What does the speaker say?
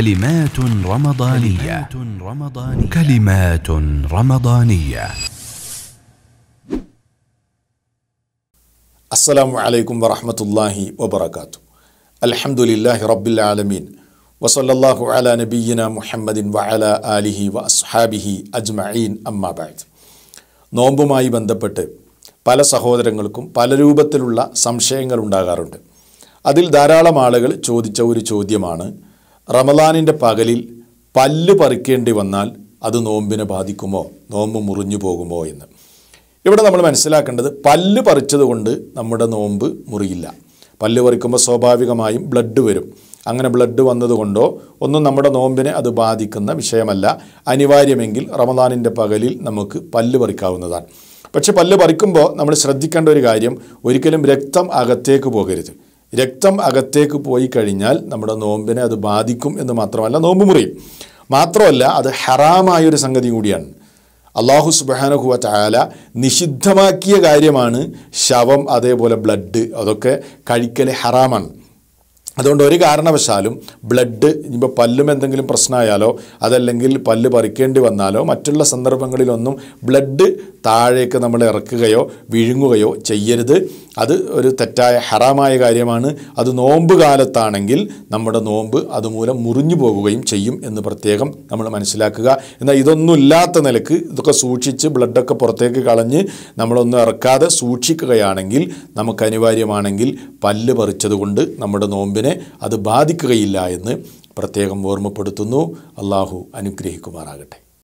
كلمات رمضانية كلمات رمضانية السلام عليكم ورحمة الله وبركاته الحمد لله رب العالمين وصلى الله على نبينا محمد وعلى آله وأصحابه أجمعين أما بعد നോമ്പുമായി ബന്ധപ്പെട്ട് പല സഹോദരങ്ങൾക്കും പല രൂപത്തിലുള്ള സംശയങ്ങൾ ഉണ്ടാകാറുണ്ട് അതിൽ ധാരാളം ആളുകൾ ചോദിച്ച ഒരു ചോദ്യമാണ് റമദാനിൻ്റെ പകലിൽ പല്ല് പറിക്കേണ്ടി വന്നാൽ അത് നോമ്പിനെ ബാധിക്കുമോ നോമ്പ് മുറിഞ്ഞു പോകുമോ എന്ന് ഇവിടെ നമ്മൾ മനസ്സിലാക്കേണ്ടത് പല്ല് പറിച്ചതുകൊണ്ട് നമ്മുടെ നോമ്പ് മുറിയില്ല പല്ല് പറിക്കുമ്പോൾ സ്വാഭാവികമായും ബ്ലഡ് വരും അങ്ങനെ ബ്ലഡ് വന്നതുകൊണ്ടോ ഒന്നും നമ്മുടെ നോമ്പിനെ അത് ബാധിക്കുന്ന വിഷയമല്ല അനിവാര്യമെങ്കിൽ റമദാനിൻ്റെ പകലിൽ നമുക്ക് പല്ല് പറിക്കാവുന്നതാണ് പക്ഷെ പല്ല് പറിക്കുമ്പോൾ നമ്മൾ ശ്രദ്ധിക്കേണ്ട ഒരു കാര്യം ഒരിക്കലും രക്തം അകത്തേക്ക് പോകരുത് രക്തം അകത്തേക്ക് പോയി കഴിഞ്ഞാൽ നമ്മുടെ നോമ്പിനെ അത് ബാധിക്കും എന്ന് മാത്രമല്ല നോമ്പ് മുറിയും മാത്രമല്ല അത് ഹറാമായൊരു സംഗതി കൂടിയാണ് അള്ളാഹു സുബാനഹുവ ചായാല നിഷിദ്ധമാക്കിയ കാര്യമാണ് ശവം അതേപോലെ ബ്ലഡ് അതൊക്കെ കഴിക്കൽ ഹറാമാണ് അതുകൊണ്ട് ഒരു കാരണവശാലും ബ്ലഡ് ഇനിയിപ്പോൾ പല്ലും എന്തെങ്കിലും പ്രശ്നമായാലോ അതല്ലെങ്കിൽ പല്ല് പറിക്കേണ്ടി വന്നാലോ മറ്റുള്ള സന്ദർഭങ്ങളിലൊന്നും ബ്ലഡ് താഴേക്ക് നമ്മൾ ഇറക്കുകയോ വിഴുങ്ങുകയോ ചെയ്യരുത് അത് ഒരു തെറ്റായ ഹറാമായ കാര്യമാണ് അത് നോമ്പ് കാലത്താണെങ്കിൽ നമ്മുടെ നോമ്പ് അതുമൂലം മുറിഞ്ഞു പോകുകയും ചെയ്യും എന്ന് പ്രത്യേകം നമ്മൾ മനസ്സിലാക്കുക എന്നാൽ ഇതൊന്നും ഇല്ലാത്ത നിലക്ക് ഇതൊക്കെ സൂക്ഷിച്ച് ബ്ലഡൊക്കെ പുറത്തേക്ക് കളഞ്ഞ് നമ്മളൊന്നും ഇറക്കാതെ സൂക്ഷിക്കുകയാണെങ്കിൽ നമുക്ക് അനിവാര്യമാണെങ്കിൽ പല്ല് പറിച്ചതുകൊണ്ട് നമ്മുടെ നോമ്പിനെ അത് ബാധിക്കുകയില്ല എന്ന് പ്രത്യേകം ഓർമ്മപ്പെടുത്തുന്നു അള്ളാഹു അനുഗ്രഹിക്കുമാറാകട്ടെ